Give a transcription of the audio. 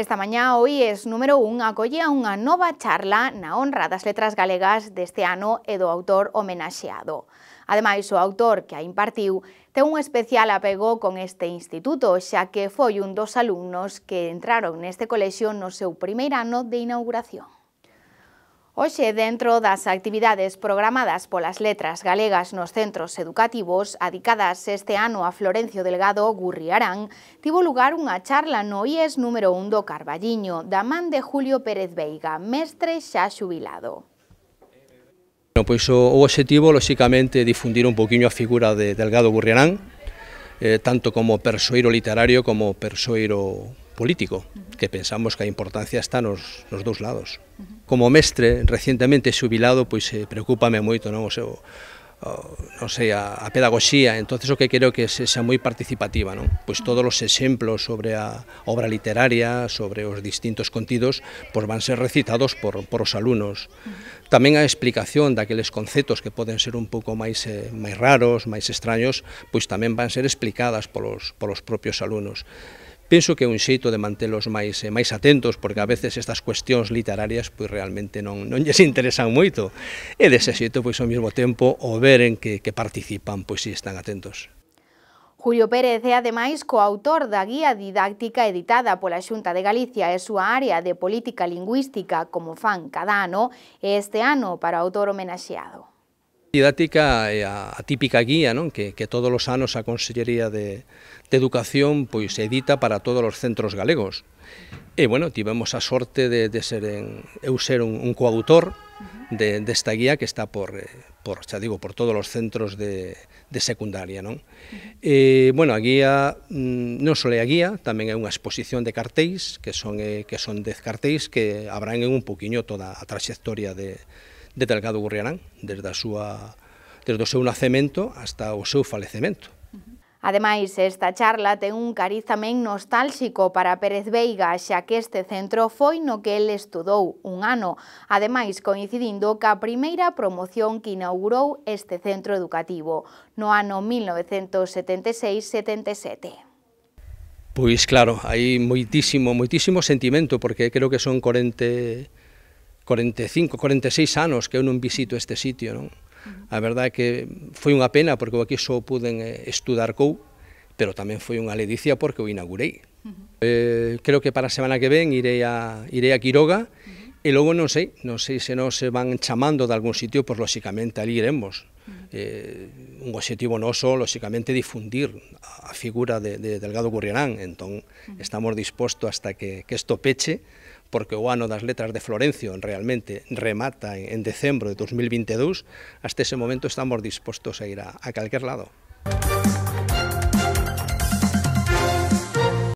Esta mañá o IES número 1 acolle a unha nova charla na honra das letras galegas deste ano e do autor homenaxeado. Ademais, o autor que a impartiu ten un especial apego con este instituto, xa que foi un dos alumnos que entraron neste colexio no seu primeiro ano de inauguración. Hoxe, dentro das actividades programadas polas letras galegas nos centros educativos adicadas este ano a Florencio Delgado Gurriarán, tivo lugar unha charla no IES número 1 do Carballiño, da man de Julio Pérez Veiga, mestre xa xubilado. Bueno, pois o, o objetivo, lóxicamente, é difundir un poquinho a figura de Delgado Gurriarán, eh, tanto como persoeiro literario como persoeiro político, que pensamos que a importancia está nos, nos dous lados. Como mestre recientemente xubilado, pois eh, preocupame moito, non, o seu, o, non sei, a, a pedagogía, entonces o que creo que se, sea moi participativa, non? Pois todos os exemplos sobre a obra literaria, sobre os distintos contidos, pois van ser recitados por, por os alumnos. Tamén a explicación daqueles conceptos que poden ser un pouco máis eh, máis raros, máis extraños, pois tamén van ser explicadas polos, polos propios alumnos penso que é un xeito de mantelos máis eh, máis atentos porque a veces estas cuestións literarias pois realmente non non lles interesan moito e dese xeito pois ao mesmo tempo o ver en que, que participan pois si están atentos. Julio Pérez é ademais coautor da guía didáctica editada pola Xunta de Galicia e súa área de política lingüística como fan cada ano e este ano para autor homenaxeado didáctica é a, a típica guía non? Que, que todos os anos a Consellería de, de Educación pois edita para todos os centros galegos. E, bueno, tivemos a sorte de, de ser en, eu ser un, un coautor de, desta guía que está por, eh, por, xa digo, por todos os centros de, de secundaria. Non? E, bueno, a guía mm, non só é a guía, tamén é unha exposición de cartéis, que son, eh, que son dez cartéis que abranguen un poquinho toda a trayectoria de, de Delgado Gurriarán, desde a súa desde o seu nacemento hasta o seu falecemento. Ademais, esta charla ten un cariz tamén nostálxico para Pérez Veiga, xa que este centro foi no que el estudou un ano, ademais coincidindo ca primeira promoción que inaugurou este centro educativo, no ano 1976-77. Pois claro, hai moitísimo, moitísimo sentimento, porque creo que son 40, 45, 46 anos que eu non visito este sitio, non? A verdade é que foi unha pena porque eu aquí só puden eh, estudar cou, pero tamén foi unha ledicia porque o inaugurei. Uh -huh. eh, creo que para a semana que ven irei a, irei a Quiroga uh -huh. e logo non sei, non sei se non se van chamando de algún sitio, pois lóxicamente ali iremos. Uh -huh. eh, un objetivo noso, lóxicamente, difundir a figura de, de Delgado Gurrianán, Entón, uh -huh. estamos dispostos hasta que, que esto peche porque o ano das letras de Florencio realmente remata en, decembro de 2022, hasta ese momento estamos dispostos a ir a, a calquer lado.